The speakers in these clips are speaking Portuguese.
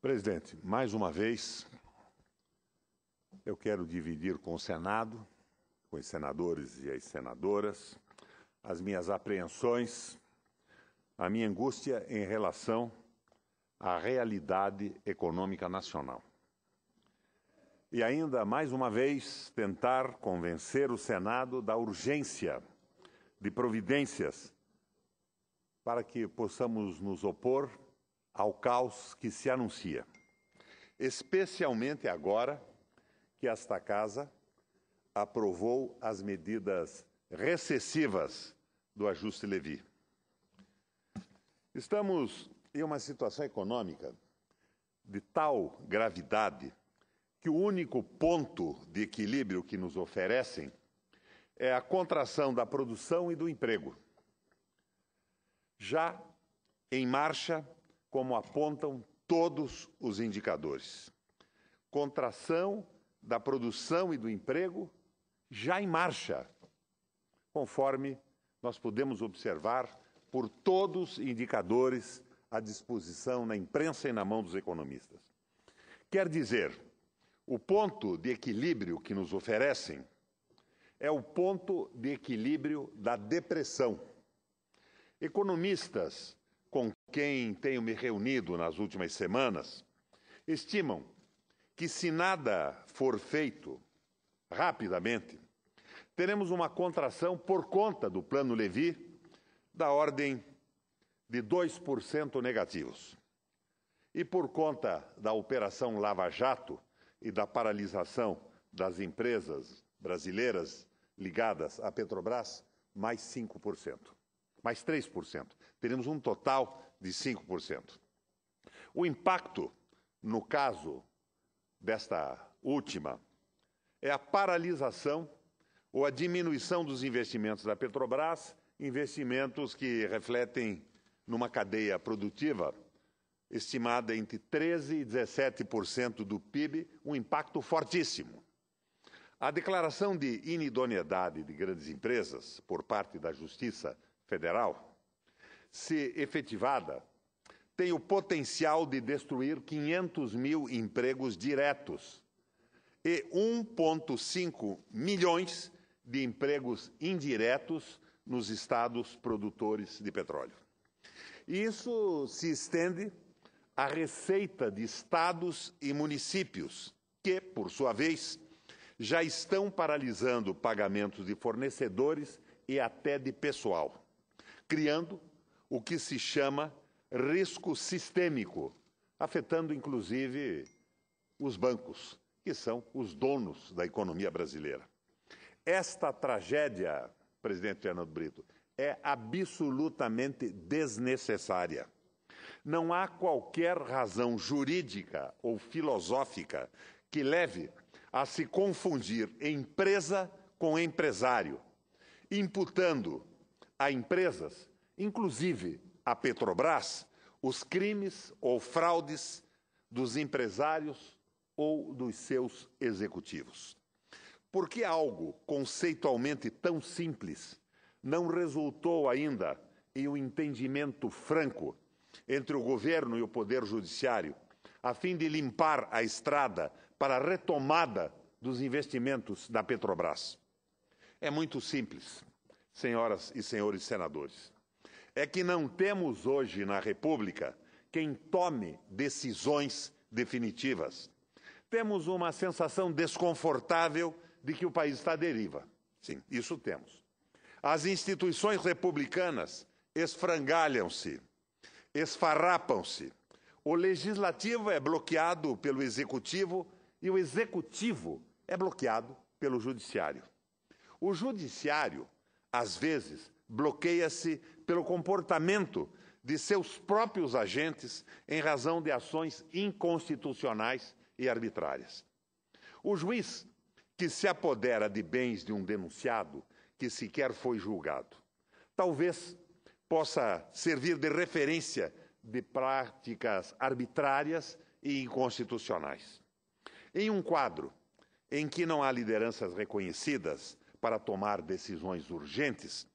Presidente, mais uma vez, eu quero dividir com o Senado, com os senadores e as senadoras, as minhas apreensões, a minha angústia em relação à realidade econômica nacional. E ainda, mais uma vez, tentar convencer o Senado da urgência de providências para que possamos nos opor ao caos que se anuncia, especialmente agora que esta casa aprovou as medidas recessivas do ajuste Levi. Estamos em uma situação econômica de tal gravidade que o único ponto de equilíbrio que nos oferecem é a contração da produção e do emprego. Já em marcha como apontam todos os indicadores. Contração da produção e do emprego já em marcha, conforme nós podemos observar por todos os indicadores à disposição na imprensa e na mão dos economistas. Quer dizer, o ponto de equilíbrio que nos oferecem é o ponto de equilíbrio da depressão. Economistas quem tenho me reunido nas últimas semanas, estimam que se nada for feito rapidamente, teremos uma contração por conta do Plano Levi da ordem de 2% negativos. E por conta da Operação Lava Jato e da paralisação das empresas brasileiras ligadas à Petrobras, mais 5% mais 3%. Teremos um total de 5%. O impacto, no caso desta última, é a paralisação ou a diminuição dos investimentos da Petrobras, investimentos que refletem numa cadeia produtiva estimada entre 13% e 17% do PIB, um impacto fortíssimo. A declaração de inidoneidade de grandes empresas por parte da Justiça federal, se efetivada, tem o potencial de destruir 500 mil empregos diretos e 1,5 milhões de empregos indiretos nos estados produtores de petróleo. Isso se estende à receita de estados e municípios, que, por sua vez, já estão paralisando pagamentos de fornecedores e até de pessoal criando o que se chama risco sistêmico, afetando inclusive os bancos, que são os donos da economia brasileira. Esta tragédia, presidente Fernando Brito, é absolutamente desnecessária. Não há qualquer razão jurídica ou filosófica que leve a se confundir empresa com empresário, imputando a empresas, inclusive a Petrobras, os crimes ou fraudes dos empresários ou dos seus executivos. Por que algo conceitualmente tão simples não resultou ainda em um entendimento franco entre o governo e o poder judiciário, a fim de limpar a estrada para a retomada dos investimentos da Petrobras? É muito simples senhoras e senhores senadores, é que não temos hoje na República quem tome decisões definitivas. Temos uma sensação desconfortável de que o país está à deriva. Sim, isso temos. As instituições republicanas esfrangalham-se, esfarrapam-se. O legislativo é bloqueado pelo executivo e o executivo é bloqueado pelo judiciário. O judiciário às vezes, bloqueia-se pelo comportamento de seus próprios agentes em razão de ações inconstitucionais e arbitrárias. O juiz que se apodera de bens de um denunciado que sequer foi julgado, talvez possa servir de referência de práticas arbitrárias e inconstitucionais. Em um quadro em que não há lideranças reconhecidas, para tomar decisões urgentes,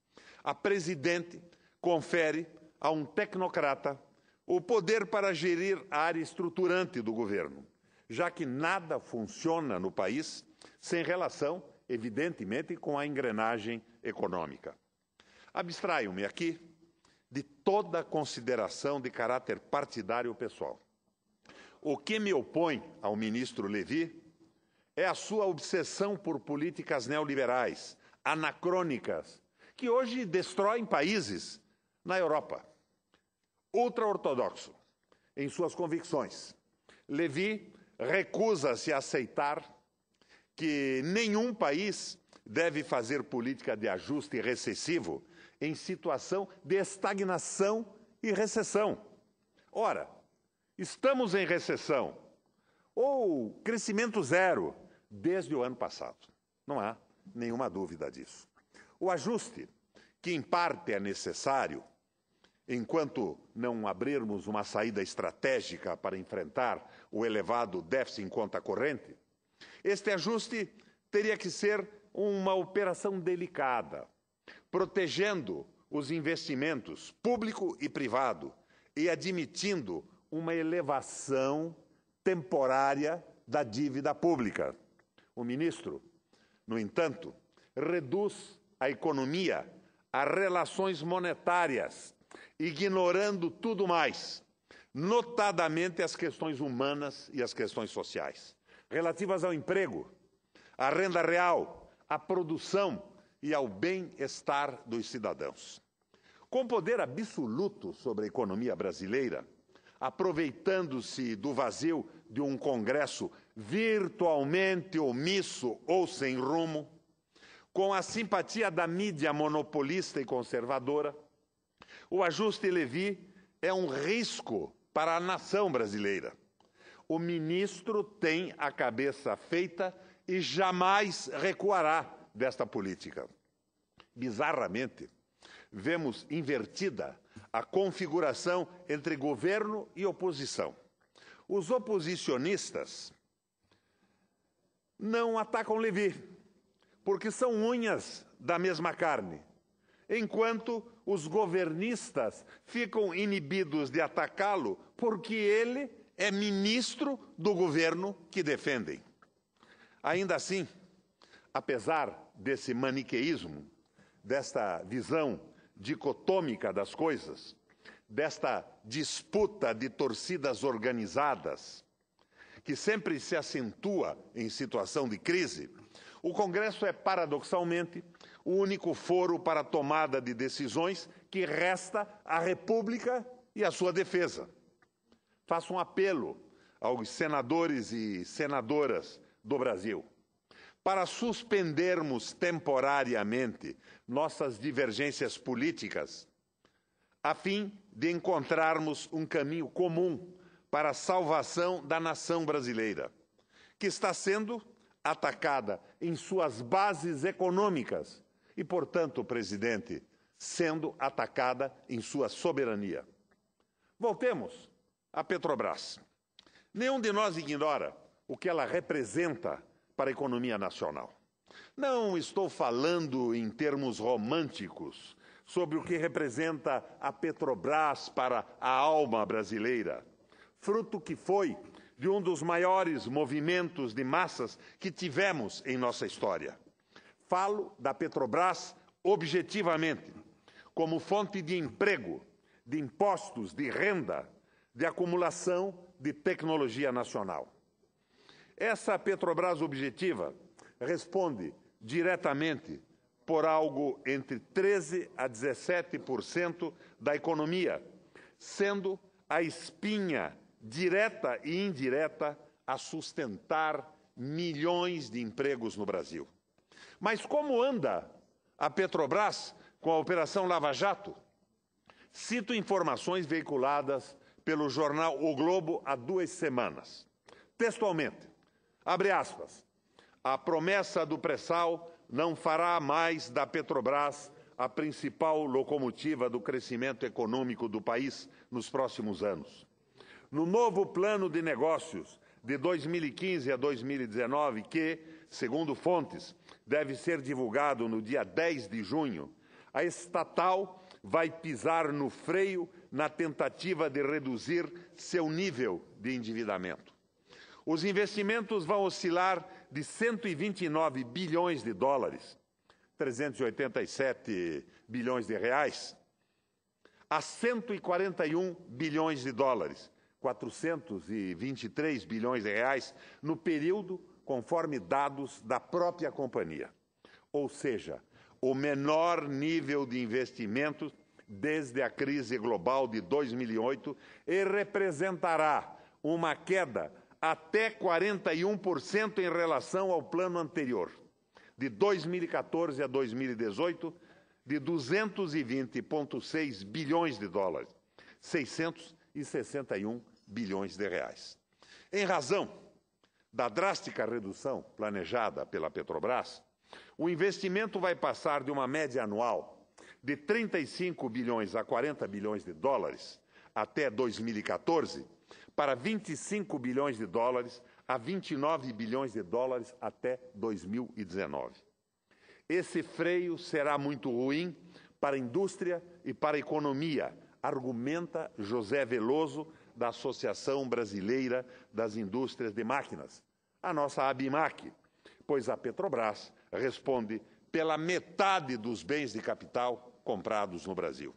a presidente confere a um tecnocrata o poder para gerir a área estruturante do governo, já que nada funciona no país sem relação, evidentemente, com a engrenagem econômica. Abstraio-me aqui de toda consideração de caráter partidário pessoal. O que me opõe ao ministro Levi é a sua obsessão por políticas neoliberais, anacrônicas, que hoje destroem países na Europa. Ultra-ortodoxo em suas convicções, Levi recusa-se a aceitar que nenhum país deve fazer política de ajuste recessivo em situação de estagnação e recessão. Ora, estamos em recessão ou crescimento zero desde o ano passado. Não há nenhuma dúvida disso. O ajuste, que em parte é necessário, enquanto não abrirmos uma saída estratégica para enfrentar o elevado déficit em conta corrente, este ajuste teria que ser uma operação delicada, protegendo os investimentos público e privado e admitindo uma elevação temporária da dívida pública. O ministro, no entanto, reduz a economia a relações monetárias, ignorando tudo mais, notadamente as questões humanas e as questões sociais, relativas ao emprego, à renda real, à produção e ao bem-estar dos cidadãos. Com poder absoluto sobre a economia brasileira, aproveitando-se do vazio de um Congresso virtualmente omisso ou sem rumo, com a simpatia da mídia monopolista e conservadora, o ajuste Levi é um risco para a nação brasileira. O ministro tem a cabeça feita e jamais recuará desta política. Bizarramente, vemos invertida a configuração entre governo e oposição. Os oposicionistas não atacam Levi, porque são unhas da mesma carne, enquanto os governistas ficam inibidos de atacá-lo, porque ele é ministro do governo que defendem. Ainda assim, apesar desse maniqueísmo, desta visão dicotômica das coisas, desta disputa de torcidas organizadas, que sempre se acentua em situação de crise, o Congresso é paradoxalmente o único foro para a tomada de decisões que resta à República e à sua defesa. Faço um apelo aos senadores e senadoras do Brasil para suspendermos temporariamente nossas divergências políticas, a fim de encontrarmos um caminho comum para a salvação da nação brasileira, que está sendo atacada em suas bases econômicas e, portanto, presidente, sendo atacada em sua soberania. Voltemos à Petrobras. Nenhum de nós ignora o que ela representa para a economia nacional. Não estou falando em termos românticos sobre o que representa a Petrobras para a alma brasileira fruto que foi de um dos maiores movimentos de massas que tivemos em nossa história. Falo da Petrobras objetivamente, como fonte de emprego, de impostos, de renda, de acumulação de tecnologia nacional. Essa Petrobras objetiva responde diretamente por algo entre 13 a 17% da economia, sendo a espinha direta e indireta, a sustentar milhões de empregos no Brasil. Mas como anda a Petrobras com a Operação Lava Jato? Cito informações veiculadas pelo jornal O Globo há duas semanas. Textualmente, abre aspas, a promessa do pré-sal não fará mais da Petrobras a principal locomotiva do crescimento econômico do país nos próximos anos no novo plano de negócios de 2015 a 2019, que, segundo fontes, deve ser divulgado no dia 10 de junho, a estatal vai pisar no freio na tentativa de reduzir seu nível de endividamento. Os investimentos vão oscilar de 129 bilhões de dólares, 387 bilhões de reais, a 141 bilhões de dólares, 423 bilhões de reais no período conforme dados da própria companhia. Ou seja, o menor nível de investimento desde a crise global de 2008 e representará uma queda até 41% em relação ao plano anterior, de 2014 a 2018, de 220,6 bilhões de dólares, 661 bilhões de reais. Em razão da drástica redução planejada pela Petrobras, o investimento vai passar de uma média anual de 35 bilhões a 40 bilhões de dólares até 2014 para 25 bilhões de dólares a 29 bilhões de dólares até 2019. Esse freio será muito ruim para a indústria e para a economia, argumenta José Veloso, da Associação Brasileira das Indústrias de Máquinas, a nossa ABIMAC, pois a Petrobras responde pela metade dos bens de capital comprados no Brasil.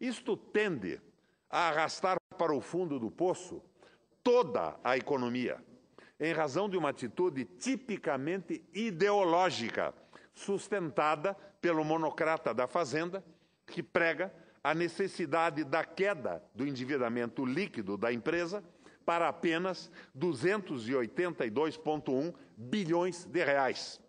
Isto tende a arrastar para o fundo do poço toda a economia, em razão de uma atitude tipicamente ideológica, sustentada pelo monocrata da Fazenda, que prega a necessidade da queda do endividamento líquido da empresa para apenas 282,1 bilhões de reais.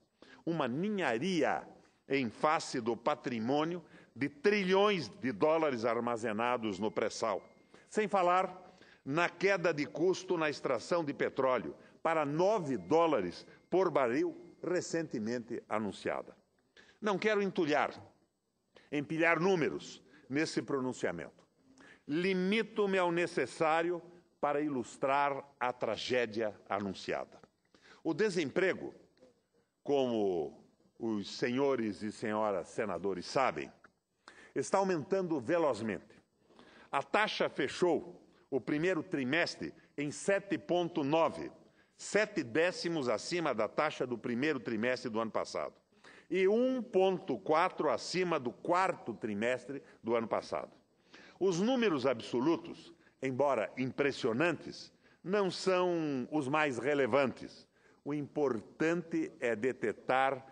Uma ninharia em face do patrimônio de trilhões de dólares armazenados no pré-sal. Sem falar na queda de custo na extração de petróleo para 9 dólares por barril, recentemente anunciada. Não quero entulhar, empilhar números, nesse pronunciamento. Limito-me ao necessário para ilustrar a tragédia anunciada. O desemprego, como os senhores e senhoras senadores sabem, está aumentando velozmente. A taxa fechou o primeiro trimestre em 7,9, sete décimos acima da taxa do primeiro trimestre do ano passado e 1,4 acima do quarto trimestre do ano passado. Os números absolutos, embora impressionantes, não são os mais relevantes. O importante é detetar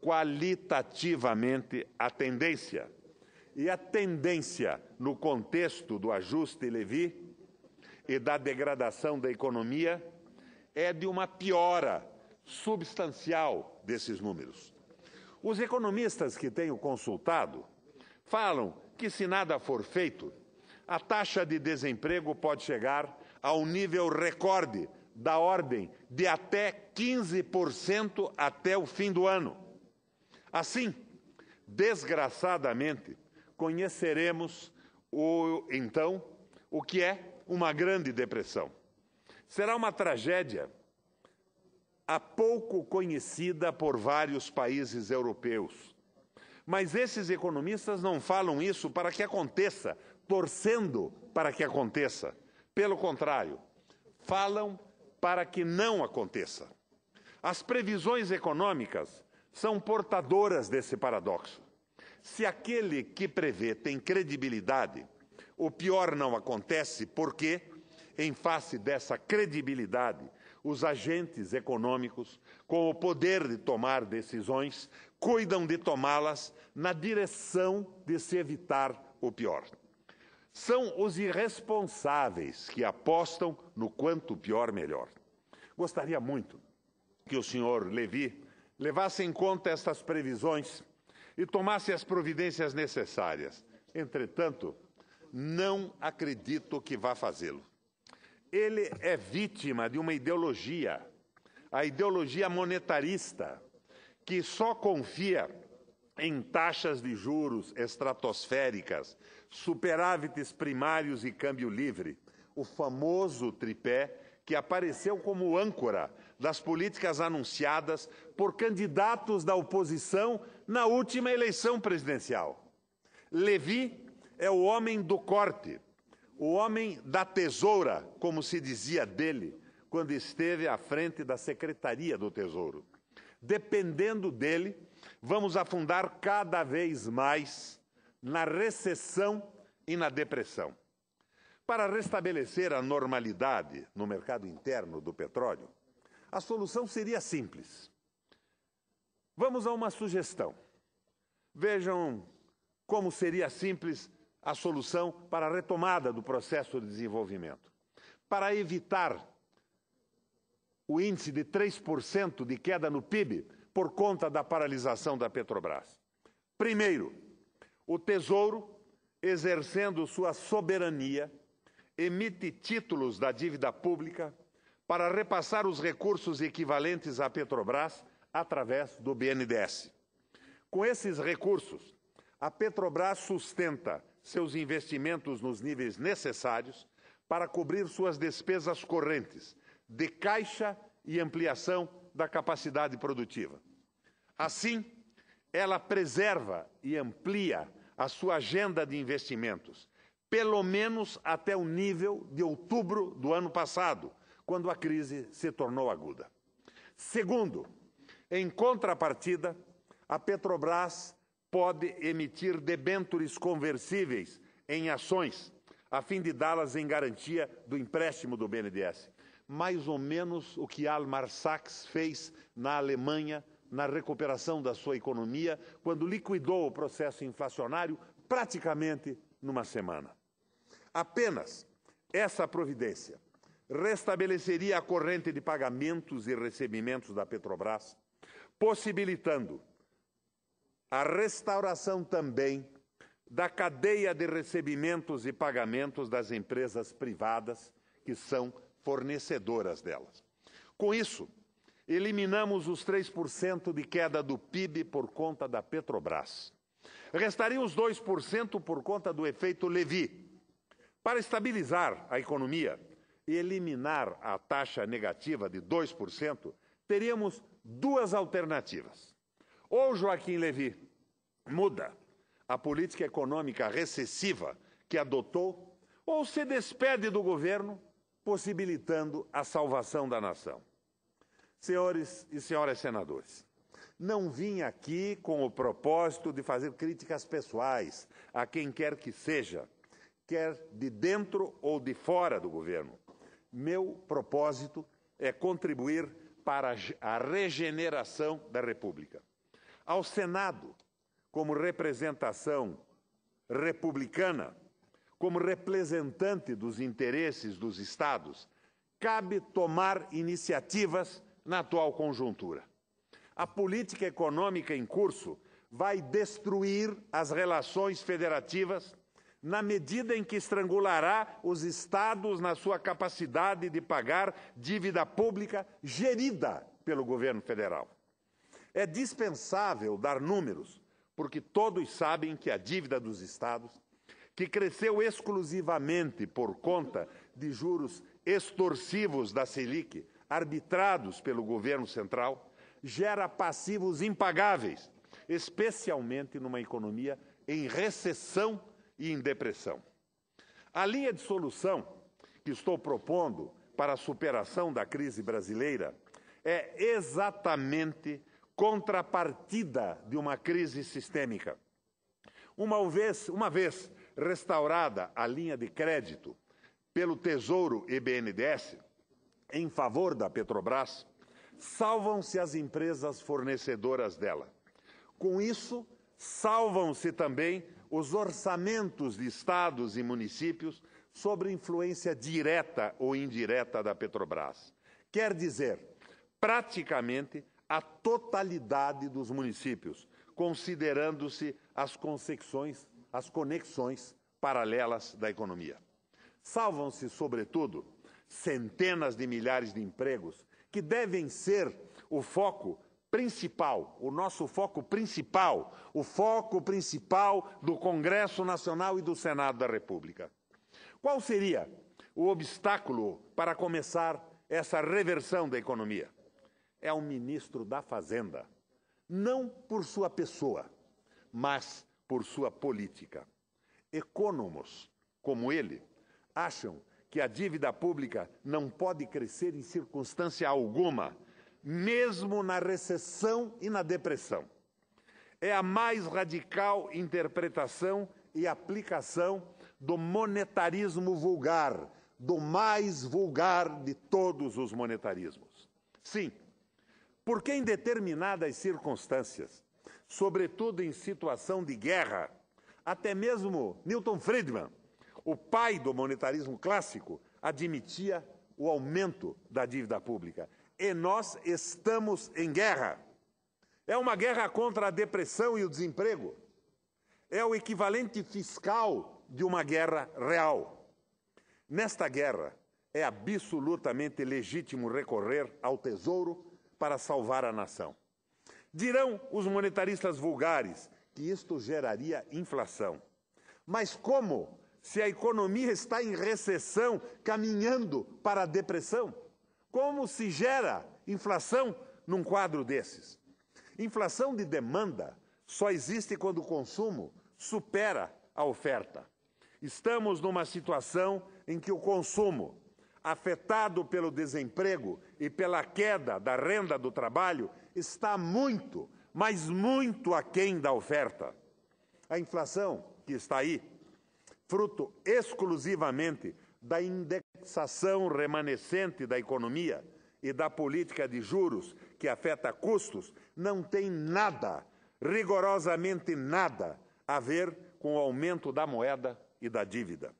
qualitativamente a tendência. E a tendência no contexto do ajuste Levi e da degradação da economia é de uma piora substancial desses números. Os economistas que tenho consultado falam que, se nada for feito, a taxa de desemprego pode chegar a um nível recorde da ordem de até 15% até o fim do ano. Assim, desgraçadamente, conheceremos o, então o que é uma grande depressão. Será uma tragédia a pouco conhecida por vários países europeus. Mas esses economistas não falam isso para que aconteça, torcendo para que aconteça. Pelo contrário, falam para que não aconteça. As previsões econômicas são portadoras desse paradoxo. Se aquele que prevê tem credibilidade, o pior não acontece porque, em face dessa credibilidade, os agentes econômicos, com o poder de tomar decisões, cuidam de tomá-las na direção de se evitar o pior. São os irresponsáveis que apostam no quanto pior, melhor. Gostaria muito que o senhor Levi levasse em conta estas previsões e tomasse as providências necessárias. Entretanto, não acredito que vá fazê-lo ele é vítima de uma ideologia, a ideologia monetarista, que só confia em taxas de juros estratosféricas, superávites primários e câmbio livre, o famoso tripé que apareceu como âncora das políticas anunciadas por candidatos da oposição na última eleição presidencial. Levi é o homem do corte, o homem da tesoura, como se dizia dele, quando esteve à frente da Secretaria do Tesouro. Dependendo dele, vamos afundar cada vez mais na recessão e na depressão. Para restabelecer a normalidade no mercado interno do petróleo, a solução seria simples. Vamos a uma sugestão. Vejam como seria simples a solução para a retomada do processo de desenvolvimento. Para evitar o índice de 3% de queda no PIB por conta da paralisação da Petrobras. Primeiro, o Tesouro, exercendo sua soberania, emite títulos da dívida pública para repassar os recursos equivalentes à Petrobras através do BNDES. Com esses recursos, a Petrobras sustenta seus investimentos nos níveis necessários para cobrir suas despesas correntes, de caixa e ampliação da capacidade produtiva. Assim, ela preserva e amplia a sua agenda de investimentos, pelo menos até o nível de outubro do ano passado, quando a crise se tornou aguda. Segundo, em contrapartida, a Petrobras pode emitir debêntures conversíveis em ações, a fim de dá-las em garantia do empréstimo do BNDES. Mais ou menos o que Almar Sachs fez na Alemanha na recuperação da sua economia, quando liquidou o processo inflacionário praticamente numa semana. Apenas essa providência restabeleceria a corrente de pagamentos e recebimentos da Petrobras, possibilitando a restauração também da cadeia de recebimentos e pagamentos das empresas privadas que são fornecedoras delas. Com isso, eliminamos os 3% de queda do PIB por conta da Petrobras. Restariam os 2% por conta do efeito Levi. Para estabilizar a economia e eliminar a taxa negativa de 2%, teríamos duas alternativas. Ou Joaquim Levi muda a política econômica recessiva que adotou, ou se despede do governo, possibilitando a salvação da nação. Senhores e senhoras senadores, não vim aqui com o propósito de fazer críticas pessoais a quem quer que seja, quer de dentro ou de fora do governo. Meu propósito é contribuir para a regeneração da República ao Senado como representação republicana, como representante dos interesses dos Estados, cabe tomar iniciativas na atual conjuntura. A política econômica em curso vai destruir as relações federativas na medida em que estrangulará os Estados na sua capacidade de pagar dívida pública gerida pelo governo federal. É dispensável dar números, porque todos sabem que a dívida dos estados, que cresceu exclusivamente por conta de juros extorsivos da Selic, arbitrados pelo governo central, gera passivos impagáveis, especialmente numa economia em recessão e em depressão. A linha de solução que estou propondo para a superação da crise brasileira é exatamente contrapartida de uma crise sistêmica. Uma vez, uma vez restaurada a linha de crédito pelo Tesouro e BNDES em favor da Petrobras, salvam-se as empresas fornecedoras dela. Com isso, salvam-se também os orçamentos de estados e municípios sob influência direta ou indireta da Petrobras. Quer dizer, praticamente a totalidade dos municípios, considerando-se as consecuções, as conexões paralelas da economia. Salvam-se, sobretudo, centenas de milhares de empregos que devem ser o foco principal, o nosso foco principal, o foco principal do Congresso Nacional e do Senado da República. Qual seria o obstáculo para começar essa reversão da economia? é um ministro da Fazenda, não por sua pessoa, mas por sua política. Econômicos como ele acham que a dívida pública não pode crescer em circunstância alguma, mesmo na recessão e na depressão. É a mais radical interpretação e aplicação do monetarismo vulgar, do mais vulgar de todos os monetarismos. Sim, porque em determinadas circunstâncias, sobretudo em situação de guerra, até mesmo Milton Friedman, o pai do monetarismo clássico, admitia o aumento da dívida pública. E nós estamos em guerra. É uma guerra contra a depressão e o desemprego. É o equivalente fiscal de uma guerra real. Nesta guerra, é absolutamente legítimo recorrer ao tesouro para salvar a nação. Dirão os monetaristas vulgares que isto geraria inflação. Mas como se a economia está em recessão, caminhando para a depressão? Como se gera inflação num quadro desses? Inflação de demanda só existe quando o consumo supera a oferta. Estamos numa situação em que o consumo afetado pelo desemprego e pela queda da renda do trabalho, está muito, mas muito aquém da oferta. A inflação, que está aí, fruto exclusivamente da indexação remanescente da economia e da política de juros que afeta custos, não tem nada, rigorosamente nada, a ver com o aumento da moeda e da dívida.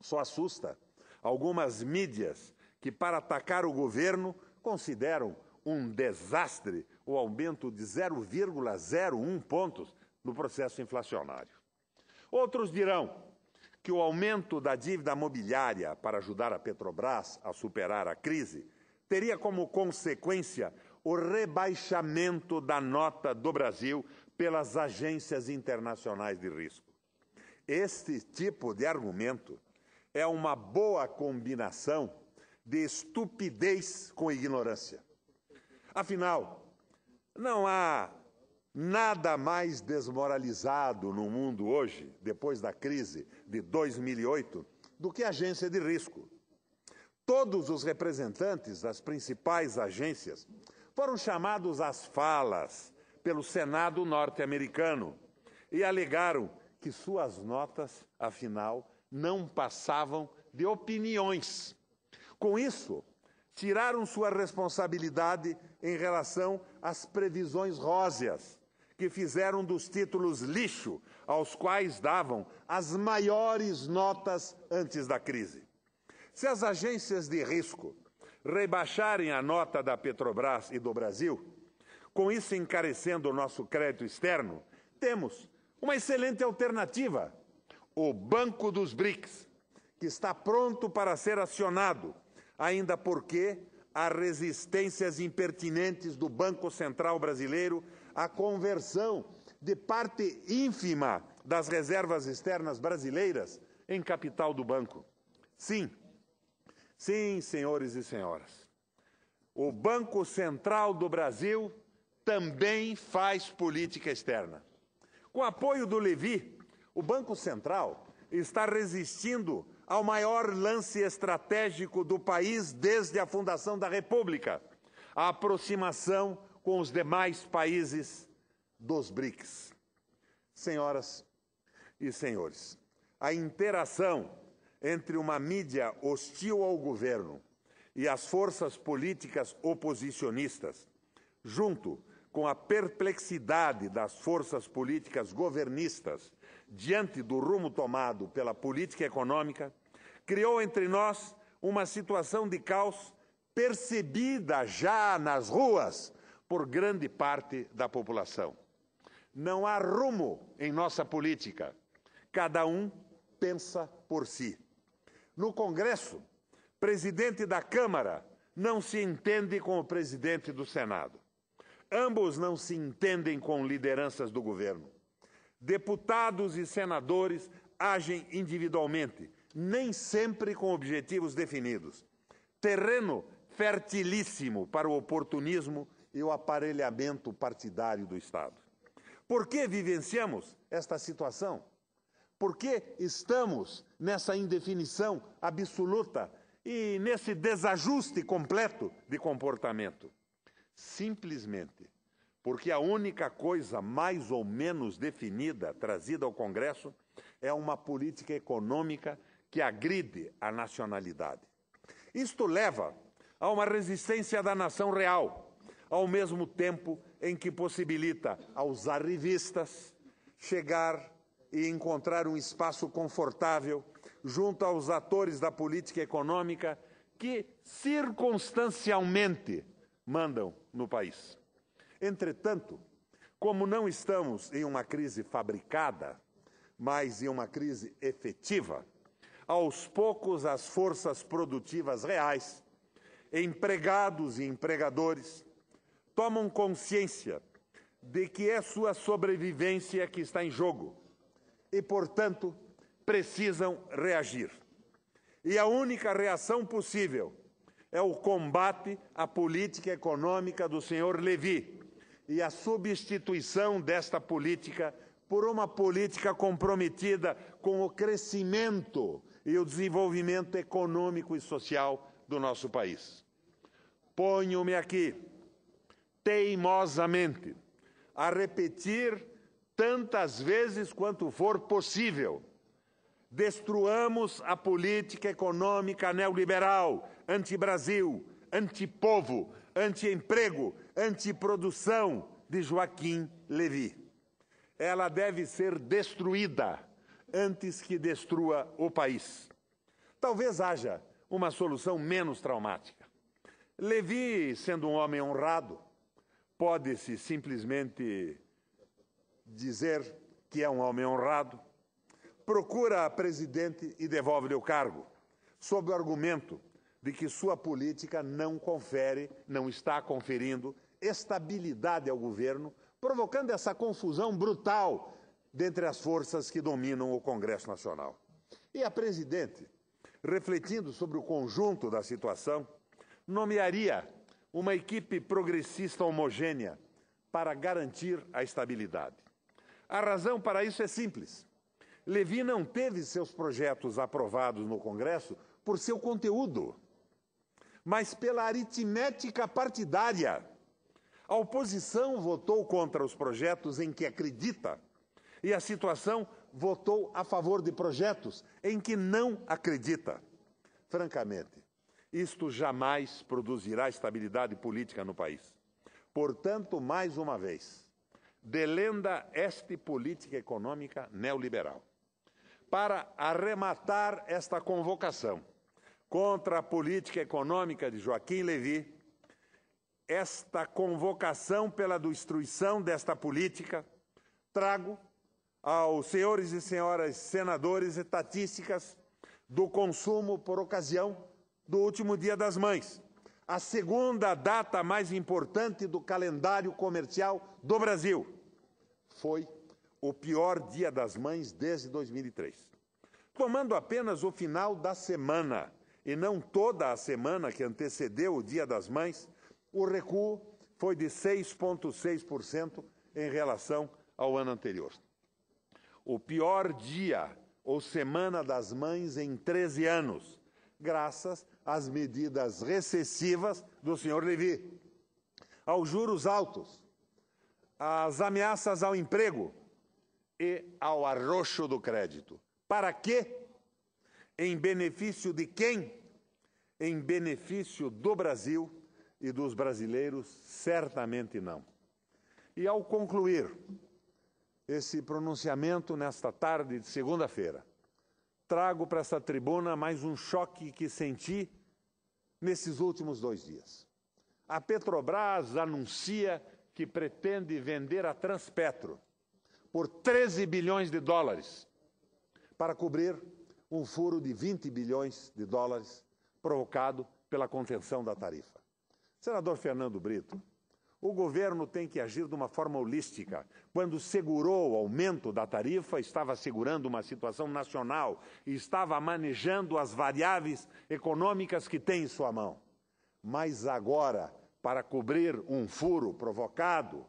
Só assusta algumas mídias que, para atacar o governo, consideram um desastre o aumento de 0,01 pontos no processo inflacionário. Outros dirão que o aumento da dívida mobiliária para ajudar a Petrobras a superar a crise teria como consequência o rebaixamento da nota do Brasil pelas agências internacionais de risco. Este tipo de argumento é uma boa combinação de estupidez com ignorância. Afinal, não há nada mais desmoralizado no mundo hoje, depois da crise de 2008, do que agência de risco. Todos os representantes das principais agências foram chamados às falas pelo Senado norte-americano e alegaram que suas notas, afinal, não passavam de opiniões. Com isso, tiraram sua responsabilidade em relação às previsões róseas, que fizeram dos títulos lixo, aos quais davam as maiores notas antes da crise. Se as agências de risco rebaixarem a nota da Petrobras e do Brasil, com isso encarecendo o nosso crédito externo, temos uma excelente alternativa o Banco dos BRICS, que está pronto para ser acionado, ainda porque há resistências impertinentes do Banco Central Brasileiro à conversão de parte ínfima das reservas externas brasileiras em capital do banco. Sim, sim, senhores e senhoras, o Banco Central do Brasil também faz política externa. Com apoio do Levi, o Banco Central está resistindo ao maior lance estratégico do país desde a fundação da República a aproximação com os demais países dos BRICS. Senhoras e senhores, a interação entre uma mídia hostil ao governo e as forças políticas oposicionistas, junto com a perplexidade das forças políticas governistas diante do rumo tomado pela política econômica, criou entre nós uma situação de caos percebida já nas ruas por grande parte da população. Não há rumo em nossa política. Cada um pensa por si. No Congresso, presidente da Câmara não se entende com o presidente do Senado. Ambos não se entendem com lideranças do governo. Deputados e senadores agem individualmente, nem sempre com objetivos definidos. Terreno fertilíssimo para o oportunismo e o aparelhamento partidário do Estado. Por que vivenciamos esta situação? Por que estamos nessa indefinição absoluta e nesse desajuste completo de comportamento? Simplesmente porque a única coisa mais ou menos definida trazida ao Congresso é uma política econômica que agride a nacionalidade. Isto leva a uma resistência da nação real, ao mesmo tempo em que possibilita aos arrivistas chegar e encontrar um espaço confortável junto aos atores da política econômica que circunstancialmente mandam no país. Entretanto, como não estamos em uma crise fabricada, mas em uma crise efetiva, aos poucos as forças produtivas reais, empregados e empregadores, tomam consciência de que é sua sobrevivência que está em jogo e, portanto, precisam reagir. E a única reação possível é o combate à política econômica do senhor Levi e a substituição desta política por uma política comprometida com o crescimento e o desenvolvimento econômico e social do nosso país. Ponho-me aqui, teimosamente, a repetir tantas vezes quanto for possível. Destruamos a política econômica neoliberal, anti-Brasil, anti-povo, anti-emprego, antiprodução de Joaquim Levi. Ela deve ser destruída antes que destrua o país. Talvez haja uma solução menos traumática. Levi, sendo um homem honrado, pode-se simplesmente dizer que é um homem honrado, procura a presidente e devolve-lhe o cargo, sob o argumento de que sua política não confere, não está conferindo estabilidade ao governo, provocando essa confusão brutal dentre as forças que dominam o Congresso Nacional. E a presidente, refletindo sobre o conjunto da situação, nomearia uma equipe progressista homogênea para garantir a estabilidade. A razão para isso é simples. Levi não teve seus projetos aprovados no Congresso por seu conteúdo, mas pela aritmética partidária a oposição votou contra os projetos em que acredita e a situação votou a favor de projetos em que não acredita. Francamente, isto jamais produzirá estabilidade política no país. Portanto, mais uma vez, delenda este política econômica neoliberal. Para arrematar esta convocação contra a política econômica de Joaquim Levy, esta convocação pela destruição desta política, trago aos senhores e senhoras senadores estatísticas do consumo por ocasião do último Dia das Mães, a segunda data mais importante do calendário comercial do Brasil. Foi o pior Dia das Mães desde 2003. Tomando apenas o final da semana e não toda a semana que antecedeu o Dia das Mães, o recuo foi de 6,6% em relação ao ano anterior. O pior dia ou semana das mães em 13 anos, graças às medidas recessivas do senhor Levi, aos juros altos, às ameaças ao emprego e ao arroxo do crédito. Para quê? Em benefício de quem? Em benefício do Brasil e dos brasileiros, certamente não. E ao concluir esse pronunciamento nesta tarde de segunda-feira, trago para esta tribuna mais um choque que senti nesses últimos dois dias. A Petrobras anuncia que pretende vender a Transpetro por 13 bilhões de dólares para cobrir um furo de 20 bilhões de dólares provocado pela contenção da tarifa. Senador Fernando Brito, o governo tem que agir de uma forma holística. Quando segurou o aumento da tarifa, estava segurando uma situação nacional e estava manejando as variáveis econômicas que tem em sua mão. Mas agora, para cobrir um furo provocado,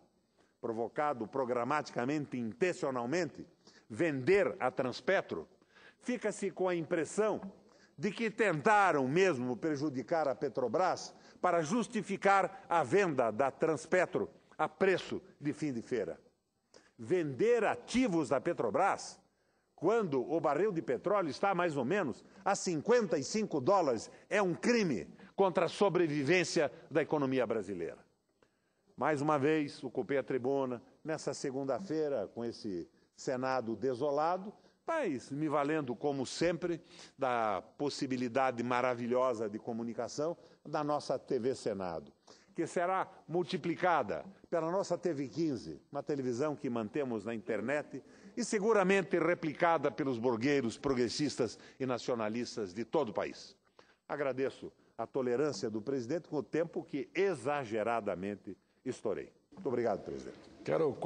provocado programaticamente, intencionalmente, vender a Transpetro, fica-se com a impressão de que tentaram mesmo prejudicar a Petrobras para justificar a venda da Transpetro a preço de fim de feira. Vender ativos da Petrobras quando o barril de petróleo está mais ou menos a 55 dólares é um crime contra a sobrevivência da economia brasileira. Mais uma vez, ocupei a tribuna nessa segunda-feira com esse Senado desolado, mas me valendo, como sempre, da possibilidade maravilhosa de comunicação da nossa TV Senado, que será multiplicada pela nossa TV 15, uma televisão que mantemos na internet e seguramente replicada pelos burgueiros, progressistas e nacionalistas de todo o país. Agradeço a tolerância do presidente com o tempo que exageradamente estourei. Muito obrigado, presidente. Quero